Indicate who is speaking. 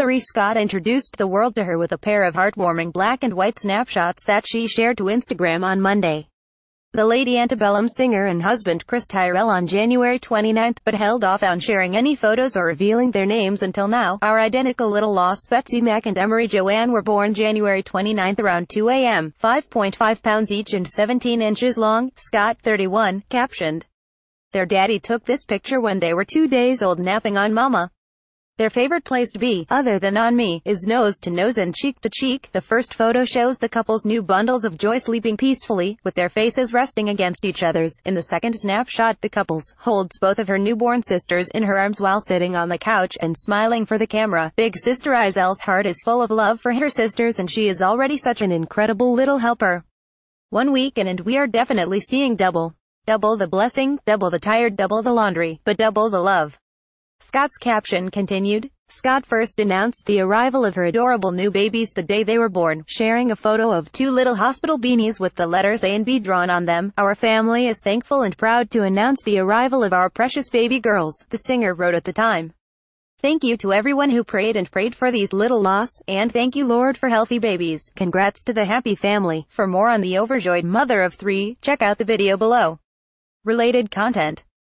Speaker 1: Hillary Scott introduced the world to her with a pair of heartwarming black and white snapshots that she shared to Instagram on Monday. The lady antebellum singer and husband Chris Tyrell on January 29, but held off on sharing any photos or revealing their names until now. Our identical little loss Betsy Mack and Emery Joanne were born January 29 around 2 a.m., 5.5 pounds each and 17 inches long, Scott, 31, captioned. Their daddy took this picture when they were two days old napping on mama. Their favorite place to be, other than on me, is nose to nose and cheek to cheek. The first photo shows the couple's new bundles of joy sleeping peacefully, with their faces resting against each other's. In the second snapshot, the couple's holds both of her newborn sisters in her arms while sitting on the couch and smiling for the camera. Big sister Iselle's heart is full of love for her sisters and she is already such an incredible little helper. One weekend and we are definitely seeing double. Double the blessing, double the tired, double the laundry, but double the love. Scott's caption continued. Scott first announced the arrival of her adorable new babies the day they were born, sharing a photo of two little hospital beanies with the letters A and B drawn on them. Our family is thankful and proud to announce the arrival of our precious baby girls, the singer wrote at the time. Thank you to everyone who prayed and prayed for these little loss, and thank you Lord for healthy babies. Congrats to the happy family. For more on the overjoyed mother of three, check out the video below. Related content